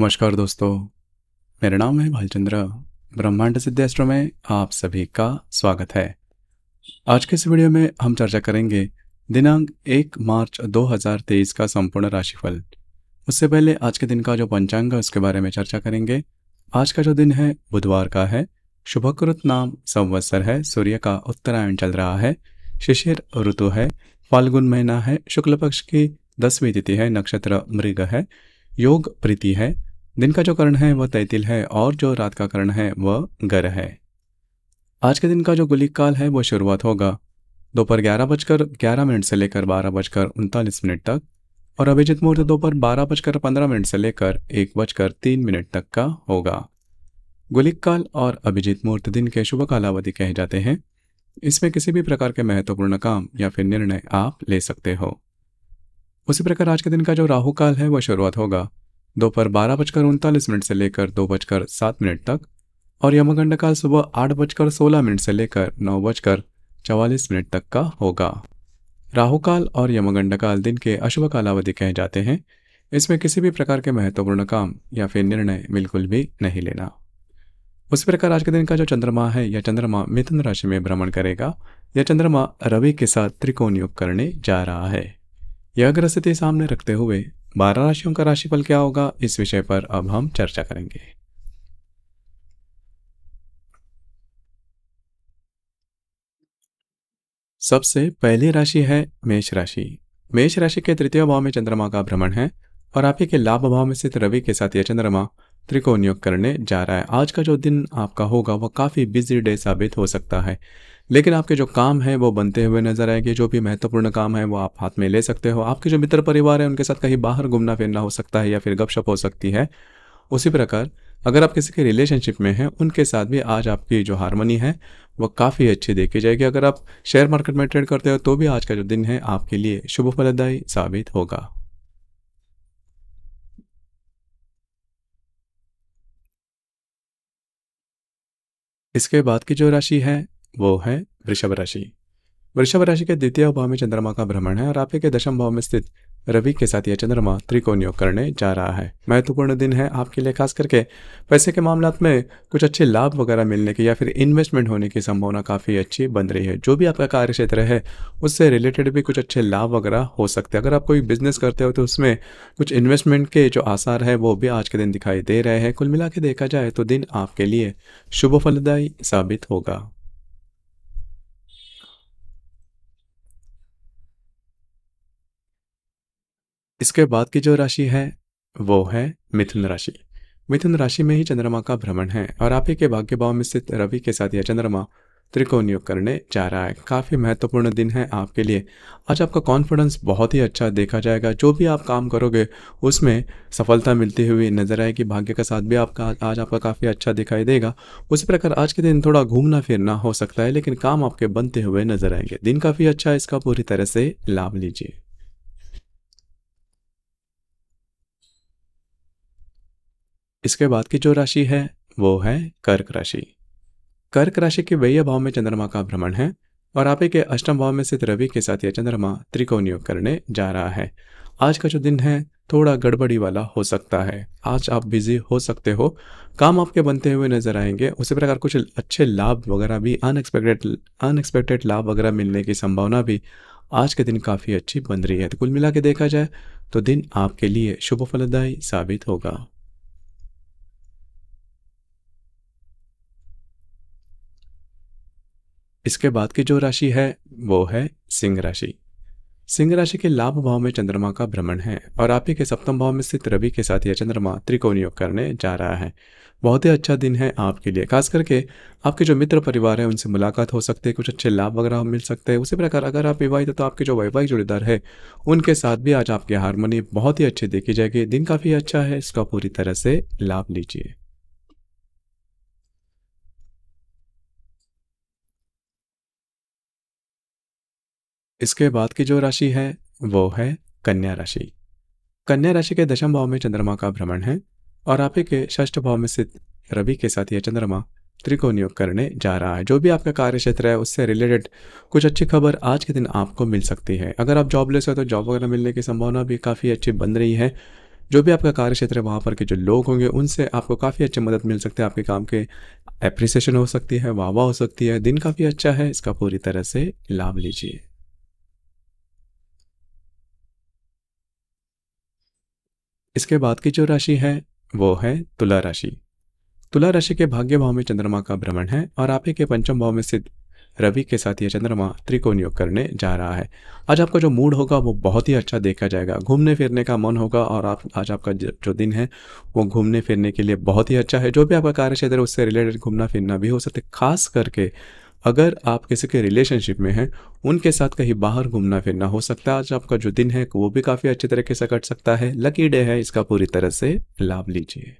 नमस्कार दोस्तों मेरा नाम है भालचंद्र ब्रह्मांड सिद्ध एस्ट्रो में आप सभी का स्वागत है आज के इस वीडियो में हम चर्चा करेंगे दिनांक एक मार्च 2023 का संपूर्ण राशिफल उससे पहले आज के दिन का जो पंचांग है उसके बारे में चर्चा करेंगे आज का जो दिन है बुधवार का है शुभकृत नाम संवत्सर है सूर्य का उत्तरायण चल रहा है शिशिर ऋतु है फाल्गुन महीना है शुक्ल पक्ष की दसवीं तिथि है नक्षत्र मृग है योग प्रीति है दिन का जो करण है वह तैतिल है और जो रात का करण है वह गर है आज के दिन का जो गुलिक काल है वह शुरुआत होगा दोपहर ग्यारह बजकर ग्यारह मिनट से लेकर बारह बजकर उनतालीस मिनट तक और अभिजित मुहूर्त दोपहर बारह बजकर पंद्रह मिनट से लेकर एक बजकर तीन मिनट तक का होगा गुलिक काल और अभिजित मुहूर्त दिन के शुभ कालावधि कहे जाते हैं इसमें किसी भी प्रकार के महत्वपूर्ण काम या फिर निर्णय आप ले सकते हो उसी प्रकार आज के दिन का जो राहु काल है वह शुरुआत होगा दोपहर बारह बजकर उनतालीस मिनट से लेकर दो बजकर सात मिनट तक और यमगंड काल सुबह आठ बजकर सोलह मिनट से लेकर नौ बजकर चवालीस मिनट तक का होगा राहु काल और यमगंड काल दिन के अशुभ कालावधि कहे जाते हैं इसमें किसी भी प्रकार के महत्वपूर्ण काम या फिर निर्णय बिल्कुल भी नहीं लेना उसी प्रकार आज के दिन का जो चंद्रमा है यह चंद्रमा मिथुन राशि में भ्रमण करेगा यह चंद्रमा रवि के साथ त्रिकोण योग करने जा रहा है यह अग्रस्थिति स्थिति सामने रखते हुए बारह राशियों का राशिफल क्या होगा इस विषय पर अब हम चर्चा करेंगे सबसे पहली राशि है मेष राशि मेष राशि के तृतीय भाव में चंद्रमा का भ्रमण है और आप ही के लाभ भाव में स्थित रवि के साथ यह चंद्रमा त्रिकोण योग करने जा रहा है आज का जो दिन आपका होगा वह काफ़ी बिजी डे साबित हो सकता है लेकिन आपके जो काम है वो बनते हुए नजर आएंगे जो भी महत्वपूर्ण काम है वो आप हाथ में ले सकते हो आपके जो मित्र परिवार है उनके साथ कहीं बाहर घूमना फिरना हो सकता है या फिर गपशप हो सकती है उसी प्रकार अगर आप किसी के रिलेशनशिप में हैं उनके साथ भी आज आपकी जो हारमोनी है वो काफ़ी अच्छी देखी जाएगी अगर आप शेयर मार्केट में ट्रेड करते हो तो भी आज का जो दिन है आपके लिए शुभ फलदायी साबित होगा इसके बाद की जो राशि है वो है वृषभ राशि वृषभ राशि के द्वितीय भाव में चंद्रमा का भ्रमण है और आपके दशम भाव में स्थित रवि के साथ यह चंद्रमा त्रिकोण योग करने जा रहा है महत्वपूर्ण दिन है आपके लिए खास करके पैसे के मामला में कुछ अच्छे लाभ वगैरह मिलने की या फिर इन्वेस्टमेंट होने की संभावना काफ़ी अच्छी बन रही है जो भी आपका कार्य क्षेत्र है उससे रिलेटेड भी कुछ अच्छे लाभ वगैरह हो सकते हैं अगर आप कोई बिजनेस करते हो तो उसमें कुछ इन्वेस्टमेंट के जो आसार है वो भी आज के दिन दिखाई दे रहे हैं कुल मिला देखा जाए तो दिन आपके लिए शुभ फलदायी साबित होगा इसके बाद की जो राशि है वो है मिथुन राशि मिथुन राशि में ही चंद्रमा का भ्रमण है और आप ही के भाग्य भाव में स्थित रवि के साथ यह चंद्रमा त्रिकोण योग करने जा रहा है काफ़ी महत्वपूर्ण दिन है आपके लिए आज आपका कॉन्फिडेंस बहुत ही अच्छा देखा जाएगा जो भी आप काम करोगे उसमें सफलता मिलती हुई नजर आएगी भाग्य का साथ भी आपका आज आपका काफ़ी अच्छा दिखाई देगा उसी प्रकार आज के दिन थोड़ा घूमना फिरना हो सकता है लेकिन काम आपके बनते हुए नजर आएंगे दिन काफ़ी अच्छा है इसका पूरी तरह से लाभ लीजिए इसके बाद की जो राशि है वो है कर्क राशि कर्क राशि के वैया भाव में चंद्रमा का भ्रमण है और आप के अष्टम भाव में स्थित रवि के साथ यह चंद्रमा त्रिकोण योग करने जा रहा है आज का जो दिन है थोड़ा गड़बड़ी वाला हो सकता है आज आप बिजी हो सकते हो काम आपके बनते हुए नजर आएंगे उसी प्रकार कुछ अच्छे लाभ वगैरह भी अनएक्सपेक्टेड अनएक्सपेक्टेड लाभ वगैरह मिलने की संभावना भी आज के दिन काफ़ी अच्छी बन रही है तो कुल मिला के देखा जाए तो दिन आपके लिए शुभ फलदायी साबित होगा इसके बाद की जो राशि है वो है सिंह राशि सिंह राशि के लाभ भाव में चंद्रमा का भ्रमण है और आप ही के सप्तम भाव में स्थित रवि के साथ यह चंद्रमा त्रिकोण योग करने जा रहा है बहुत ही अच्छा दिन है आपके लिए खास करके आपके जो मित्र परिवार है उनसे मुलाकात हो सकती है कुछ अच्छे लाभ वगैरह मिल सकते हैं उसी प्रकार अगर आप विवाहित तो आपके जो वैवाहिक जोड़ीदार है उनके साथ भी आज आपकी हारमोनी बहुत ही अच्छी देखी जाएगी दिन काफ़ी अच्छा है इसका पूरी तरह से लाभ लीजिए इसके बाद की जो राशि है वो है कन्या राशि कन्या राशि के दशम भाव में चंद्रमा का भ्रमण है और आप के षष्ठ भाव में स्थित रवि के साथ यह चंद्रमा त्रिकोण योग करने जा रहा है जो भी आपका कार्य क्षेत्र है उससे रिलेटेड कुछ अच्छी खबर आज के दिन आपको मिल सकती है अगर आप जॉबलेस हो तो जॉब वगैरह मिलने की संभावना भी काफ़ी अच्छी बन रही है जो भी आपका कार्य क्षेत्र है वहाँ पर के जो लोग होंगे उनसे आपको काफ़ी अच्छी मदद मिल सकती है आपके काम के एप्रिसिएशन हो सकती है वाह हो सकती है दिन काफ़ी अच्छा है इसका पूरी तरह से लाभ लीजिए इसके बाद की जो राशि है वो है तुला राशि तुला राशि के भाग्य भाव में चंद्रमा का भ्रमण है और आप ही के पंचम भाव में स्थित रवि के साथ ये चंद्रमा त्रिकोण योग करने जा रहा है आज आपका जो मूड होगा वो बहुत ही अच्छा देखा जाएगा घूमने फिरने का मन होगा और आप आज आपका जो दिन है वो घूमने फिरने के लिए बहुत ही अच्छा है जो भी आपका कार्य क्षेत्र उससे रिलेटेड घूमना फिरना भी हो सकता है खास करके अगर आप किसी के रिलेशनशिप में हैं उनके साथ कहीं बाहर घूमना फिरना हो सकता है आज आपका जो दिन है वो भी काफ़ी अच्छे तरीके से कट सकता है लकी डे है इसका पूरी तरह से लाभ लीजिए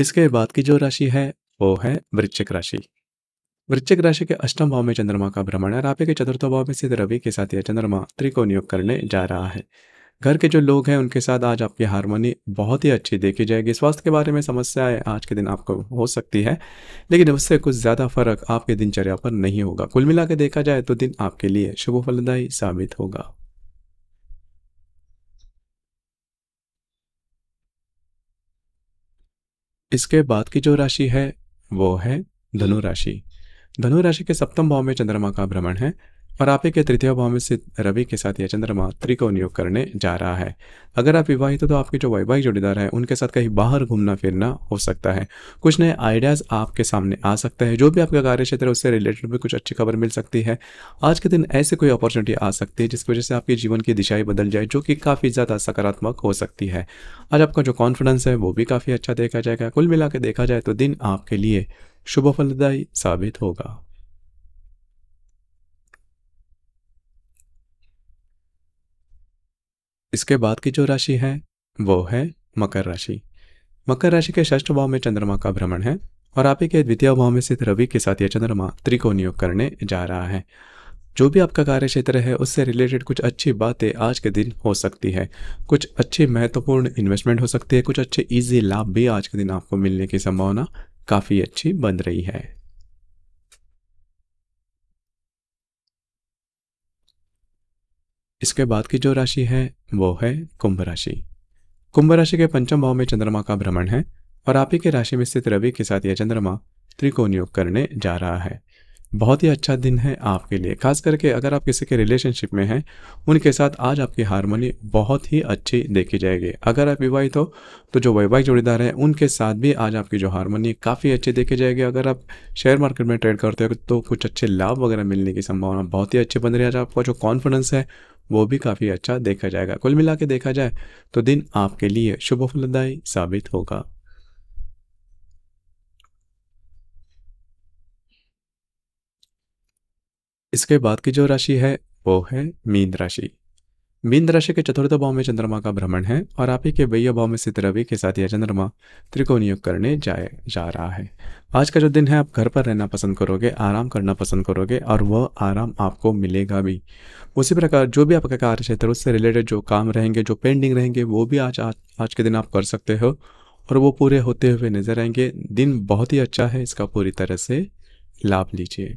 इसके बाद की जो राशि है वो है वृश्चिक राशि वृश्चिक राशि के अष्टम भाव में चंद्रमा का भ्रमण है और आपके चतुर्थ भाव में सिद्ध रवि के साथ यह चंद्रमा त्रिकोण योग करने जा रहा है घर के जो लोग हैं उनके साथ आज आपकी हारमोनी बहुत ही अच्छी देखी जाएगी स्वास्थ्य के बारे में समस्याएं आज के दिन आपको हो सकती है लेकिन उससे कुछ ज़्यादा फर्क आपके दिनचर्या पर नहीं होगा कुल मिला के देखा जाए तो दिन आपके लिए शुभ फलदायी साबित होगा इसके बाद की जो राशि है वो है धनु राशि धनु राशि के सप्तम भाव में चंद्रमा का भ्रमण है और आपके तृतीय भाव में स्थित रवि के साथ यह चंद्रमा त्रिकोण योग करने जा रहा है अगर आप विवाहित हो तो आपके जो वैवाहिक जोड़ीदार हैं उनके साथ कहीं बाहर घूमना फिरना हो सकता है कुछ नए आइडियाज़ आपके सामने आ सकता है जो भी आपका कार्य क्षेत्र है उससे रिलेटेड भी कुछ अच्छी खबर मिल सकती है आज के दिन ऐसे कोई अपॉर्चुनिटी आ सकती है जिसकी वजह से आपके जीवन की दिशाएं बदल जाए जो कि काफ़ी ज़्यादा सकारात्मक हो सकती है आज आपका जो कॉन्फिडेंस है वो भी काफ़ी अच्छा देखा जाएगा कुल मिला देखा जाए तो दिन आपके लिए शुभ फलदायी साबित होगा इसके बाद की जो राशि है वो है मकर राशि मकर राशि के षष्ठ भाव में चंद्रमा का भ्रमण है और आप ही के द्वितीय भाव में स्थित रवि के साथ यह चंद्रमा त्रिकोण नियोग करने जा रहा है जो भी आपका कार्य क्षेत्र है उससे रिलेटेड कुछ अच्छी बातें आज के दिन हो सकती है कुछ अच्छी महत्वपूर्ण इन्वेस्टमेंट हो सकती है कुछ अच्छे ईजी लाभ भी आज के दिन आपको मिलने की संभावना काफ़ी अच्छी बन रही है इसके बाद की जो राशि है वो है कुंभ राशि कुंभ राशि के पंचम भाव में चंद्रमा का भ्रमण है और आप ही के राशि में स्थित रवि के साथ यह चंद्रमा त्रिकोण योग करने जा रहा है बहुत ही अच्छा दिन है आपके लिए खास करके अगर आप किसी के रिलेशनशिप में हैं उनके साथ आज आपकी हारमोनी बहुत ही अच्छी देखी जाएगी अगर आप विवाहित हो तो जो वैवाहिक जोड़ीदार हैं उनके साथ भी आज आपकी जो हारमोनी काफ़ी अच्छी देखी जाएगी अगर आप शेयर मार्केट में ट्रेड करते हो तो कुछ अच्छे लाभ वगैरह मिलने की संभावना बहुत ही अच्छी बन रही है आज आपका जो कॉन्फिडेंस है वो भी काफ़ी अच्छा देखा जाएगा कुल मिला के देखा जाए तो दिन आपके लिए शुभ फलदायी साबित होगा इसके बाद की जो राशि है वो है मीन राशि मीन राशि के चतुर्थ भाव में चंद्रमा का भ्रमण है और आप ही के बैय भाव में स्थित रवि के साथ यह चंद्रमा त्रिकोण योग करने जाए जा रहा है आज का जो दिन है आप घर पर रहना पसंद करोगे आराम करना पसंद करोगे और वह आराम आपको मिलेगा भी उसी प्रकार जो भी आपका कार्य क्षेत्र उससे रिलेटेड जो काम रहेंगे जो पेंडिंग रहेंगे वो भी आज आज, आज के दिन आप कर सकते हो और वो पूरे होते हुए नजर आएंगे दिन बहुत ही अच्छा है इसका पूरी तरह से लाभ लीजिए